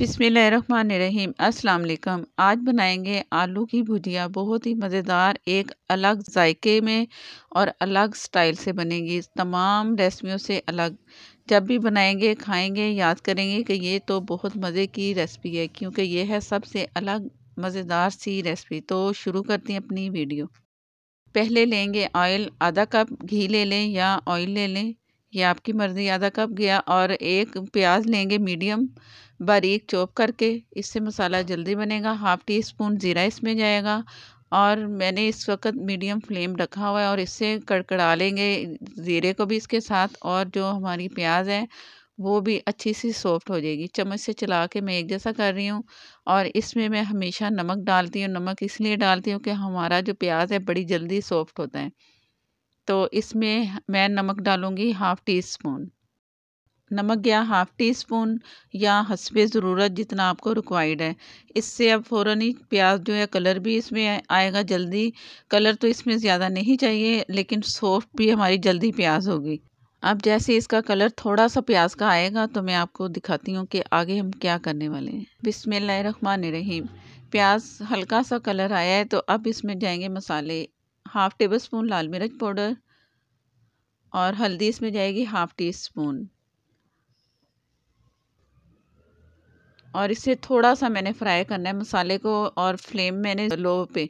बिसमीम अस्सलाम आज बनाएंगे आलू की भुजिया बहुत ही मज़ेदार एक अलग जायके में और अलग स्टाइल से बनेगी तमाम रेसिपियों से अलग जब भी बनाएंगे खाएंगे याद करेंगे कि ये तो बहुत मज़े की रेसिपी है क्योंकि ये है सबसे अलग मज़ेदार सी रेसिपी तो शुरू करती हैं अपनी वीडियो पहले लेंगे ऑयल आधा कप घी ले लें या ऑयल ले लें या आपकी मर्ज़ी आधा कप गया और एक प्याज लेंगे मीडियम बारीक चॉप करके इससे मसाला जल्दी बनेगा हाफ़ टी स्पून ज़ीरा इसमें जाएगा और मैंने इस वक्त मीडियम फ्लेम रखा हुआ है और इससे कड़कड़ा लेंगे ज़ीरे को भी इसके साथ और जो हमारी प्याज है वो भी अच्छी सी सॉफ्ट हो जाएगी चम्मच से चला के मैं एक जैसा कर रही हूँ और इसमें मैं हमेशा नमक डालती हूँ नमक इसलिए डालती हूँ कि हमारा जो प्याज है बड़ी जल्दी सॉफ्ट होता है तो इसमें मैं नमक डालूँगी हाफ़ टी स्पून नमक या हाफ़ टी स्पून या हसबे ज़रूरत जितना आपको रिक्वायर्ड है इससे अब फ़ौर ही प्याज जो है कलर भी इसमें आएगा जल्दी कलर तो इसमें ज़्यादा नहीं चाहिए लेकिन सॉफ्ट भी हमारी जल्दी प्याज होगी अब जैसे इसका कलर थोड़ा सा प्याज का आएगा तो मैं आपको दिखाती हूँ कि आगे हम क्या करने वाले हैं रहीम प्याज हल्का सा कलर आया है तो अब इसमें जाएंगे मसाले हाफ़ टेबल स्पून लाल मिर्च पाउडर और हल्दी इसमें जाएगी हाफ़ टी स्पून और इसे थोड़ा सा मैंने फ्राई करना है मसाले को और फ्लेम मैंने लो पे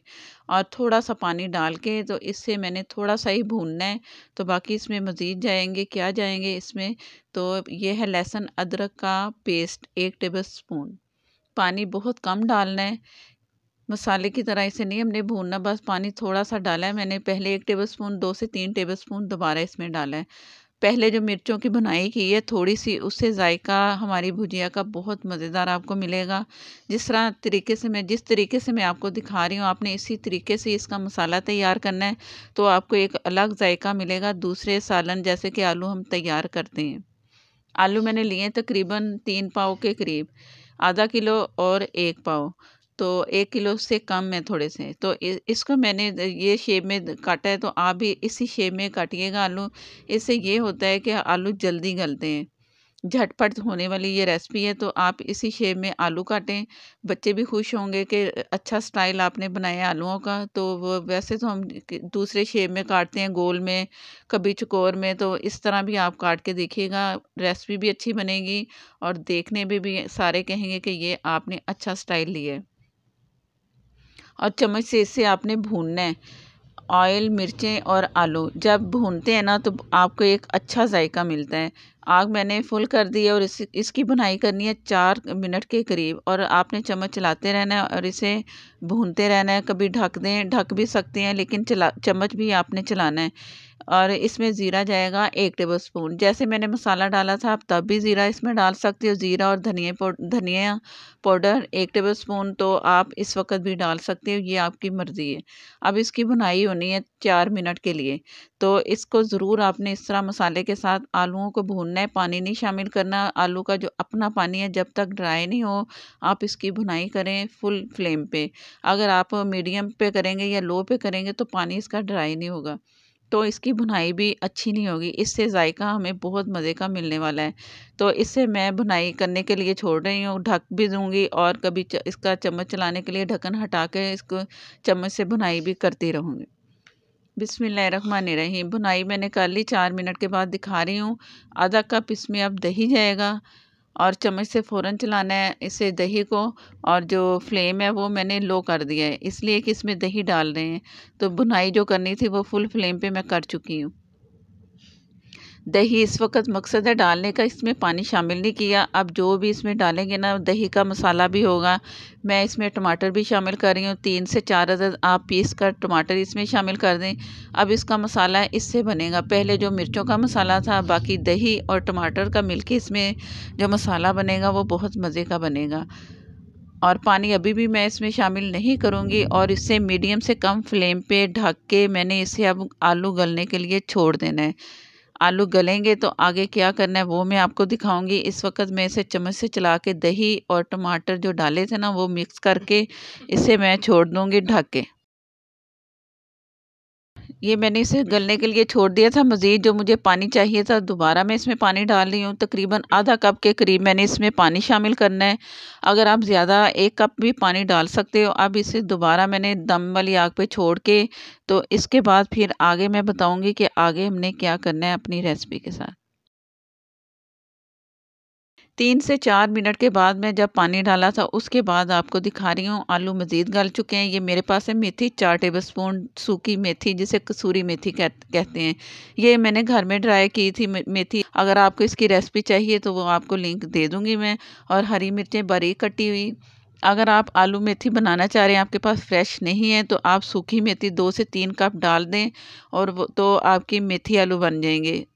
और थोड़ा सा पानी डाल के तो इससे मैंने थोड़ा सा ही भूनना है तो बाकी इसमें मज़ीद जाएंगे क्या जाएंगे इसमें तो ये है लहसुन अदरक का पेस्ट एक टेबल स्पून पानी बहुत कम डालना है मसाले की तरह इसे नहीं हमने भूनना बस पानी थोड़ा सा डाला है मैंने पहले एक टेबल स्पून दो से तीन टेबल स्पून दोबारा इसमें डाला है पहले जो मिर्चों की बनाई की है थोड़ी सी उससे जायका हमारी भुजिया का बहुत मज़ेदार आपको मिलेगा जिस तरह तरीके से मैं जिस तरीके से मैं आपको दिखा रही हूँ आपने इसी तरीके से इसका मसाला तैयार करना है तो आपको एक अलग जायका मिलेगा दूसरे सालन जैसे कि आलू हम तैयार करते हैं आलू मैंने लिए तकरीबन तीन पाव के करीब आधा किलो और एक पाव तो एक किलो से कम है थोड़े से तो इसको मैंने ये शेप में काटा है तो आप भी इसी शेप में काटिएगा आलू इससे ये होता है कि आलू जल्दी गलते हैं झटपट होने वाली ये रेसिपी है तो आप इसी शेप में आलू काटें बच्चे भी खुश होंगे कि अच्छा स्टाइल आपने बनाया आलूओं का तो वो वैसे तो हम दूसरे शेप में काटते हैं गोल में कभी चकोर में तो इस तरह भी आप काट के देखिएगा रेसिपी भी अच्छी बनेगी और देखने में भी, भी सारे कहेंगे कि ये आपने अच्छा स्टाइल लिया और चम्मच से इसे आपने भूनना है ऑयल मिर्चें और आलू जब भूनते हैं ना तो आपको एक अच्छा जायका मिलता है आग मैंने फुल कर दी है और इस इसकी बुनाई करनी है चार मिनट के करीब और आपने चम्मच चलाते रहना है और इसे भूनते रहना है कभी ढक दें ढक भी सकते हैं लेकिन चला चम्मच भी आपने चलाना है और इसमें ज़ीरा जाएगा एक टेबल स्पून जैसे मैंने मसाला डाला था आप तब भी ज़ीरा इसमें डाल सकते हो ज़ीरा और धनिया धनिया पाउडर एक टेबल स्पून तो आप इस वक्त भी डाल सकते हो ये आपकी मर्ज़ी है अब इसकी बुनाई होनी है चार मिनट के लिए तो इसको ज़रूर आपने इस तरह मसाले के साथ आलूओं को भूनना है पानी नहीं शामिल करना आलू का जो अपना पानी है जब तक ड्राई नहीं हो आप इसकी भुनाई करें फुल फ्लेम पे अगर आप मीडियम पे करेंगे या लो पे करेंगे तो पानी इसका ड्राई नहीं होगा तो इसकी भुनाई भी अच्छी नहीं होगी इससे जायका हमें बहुत मज़े का मिलने वाला है तो इससे मैं भुनाई करने के लिए छोड़ रही हूँ ढक भी दूँगी और कभी इसका चम्मच चलाने के लिए ढक्कन हटा के इसको चम्मच से भुनाई भी करती रहूँगी बिसमीम बुनाई मैंने कर ली चार मिनट के बाद दिखा रही हूँ आधा कप इसमें अब दही जाएगा और चम्मच से फ़ौरन चलाना है इसे दही को और जो फ्लेम है वो मैंने लो कर दिया है इसलिए कि इसमें दही डाल रहे हैं तो बुनाई जो करनी थी वो फुल फ्लेम पे मैं कर चुकी हूँ दही इस वक्त मकसद है डालने का इसमें पानी शामिल नहीं किया अब जो भी इसमें डालेंगे ना दही का मसाला भी होगा मैं इसमें टमाटर भी शामिल कर रही हूँ तीन से चार अदद आप पीस कर टमाटर इसमें शामिल कर दें अब इसका मसाला इससे बनेगा पहले जो मिर्चों का मसाला था बाकी दही और टमाटर का मिल इसमें जो मसाला बनेगा वो बहुत मज़े का बनेगा और पानी अभी भी मैं इसमें शामिल नहीं करूँगी और इससे मीडियम से कम फ्लेम पे ढक के मैंने इसे अब आलू गलने के लिए छोड़ देना है आलू गलेंगे तो आगे क्या करना है वो मैं आपको दिखाऊंगी इस वक्त मैं इसे चम्मच से चला के दही और टमाटर जो डाले थे ना वो मिक्स करके इसे मैं छोड़ दूँगी ढक के ये मैंने इसे गलने के लिए छोड़ दिया था मज़ीद जो मुझे पानी चाहिए था दोबारा मैं इसमें पानी डाल रही हूँ तकरीबन आधा कप के करीब मैंने इसमें पानी शामिल करना है अगर आप ज़्यादा एक कप भी पानी डाल सकते हो अब इसे दोबारा मैंने दम वाली आग पे छोड़ के तो इसके बाद फिर आगे मैं बताऊँगी कि आगे हमने क्या करना है अपनी रेसिपी के साथ तीन से चार मिनट के बाद मैं जब पानी डाला था उसके बाद आपको दिखा रही हूँ आलू मज़ीद गल चुके हैं ये मेरे पास है मेथी चार टेबल स्पून सूखी मेथी जिसे कसूरी मेथी कह, कहते हैं ये मैंने घर में ड्राई की थी मेथी अगर आपको इसकी रेसिपी चाहिए तो वो आपको लिंक दे दूँगी मैं और हरी मिर्चें बारीक कटी हुई अगर आप आलू मेथी बनाना चाह रहे हैं आपके पास फ्रेश नहीं है तो आप सूखी मेथी दो से तीन कप डाल दें और तो आपकी मेथी आलू बन जाएंगे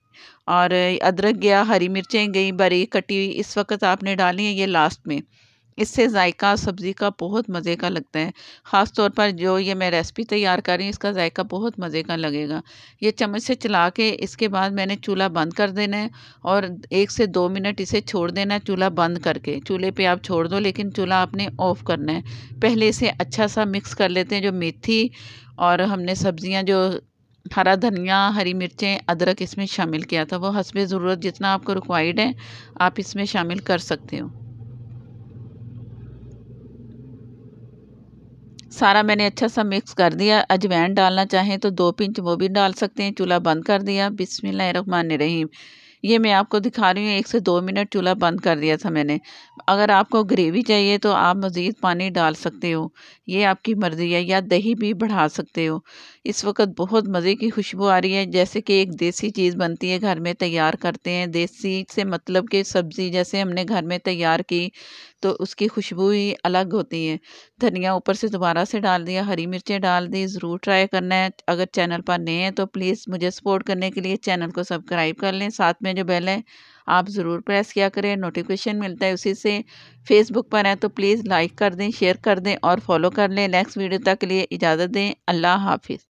और अदरक गया हरी मिर्चें गई बारीक कटी हुई इस वक्त आपने डाली है ये लास्ट में इससे जायका सब्ज़ी का बहुत मज़े का लगता है ख़ास तौर पर जो ये मैं रेसिपी तैयार कर रही हूँ इसका जायका बहुत मज़े का लगेगा ये चम्मच से चला के इसके बाद मैंने चूल्हा बंद कर देना है और एक से दो मिनट इसे छोड़ देना है चूल्हा बंद करके चूल्हे पे आप छोड़ दो लेकिन चूल्हा आपने ऑफ़ करना है पहले इसे अच्छा सा मिक्स कर लेते हैं जो मेथी और हमने सब्ज़ियाँ जो हरा धनिया हरी मिर्चें अदरक इसमें शामिल किया था वो हसब ज़रूरत जितना आपको रिक्वायर्ड है आप इसमें शामिल कर सकते हो सारा मैंने अच्छा सा मिक्स कर दिया अजवैन डालना चाहें तो दो पिंच वो भी डाल सकते हैं चूल्हा बंद कर दिया बिसमान रहीम ये मैं आपको दिखा रही हूँ एक से दो मिनट चूल्हा बंद कर दिया था मैंने अगर आपको ग्रेवी चाहिए तो आप मज़ीद पानी डाल सकते हो ये आपकी मर्ज़ी है या दही भी बढ़ा सकते हो इस वक्त बहुत मज़े की खुशबू आ रही है जैसे कि एक देसी चीज़ बनती है घर में तैयार करते हैं देसी से मतलब कि सब्ज़ी जैसे हमने घर में तैयार की तो उसकी खुशबू ही अलग होती है धनिया ऊपर से दोबारा से डाल दिया हरी मिर्चें डाल दी ज़रूर ट्राई करना है अगर चैनल पर नए हैं तो प्लीज़ मुझे सपोर्ट करने के लिए चैनल को सब्सक्राइब कर लें साथ में जो बेल है आप ज़रूर प्रेस किया करें नोटिफिकेशन मिलता है उसी से फेसबुक पर हैं तो प्लीज़ लाइक कर दें शेयर कर दें और फॉलो कर लें नेक्स्ट वीडियो तक के लिए इजाज़त दें अल्लाह हाफिज़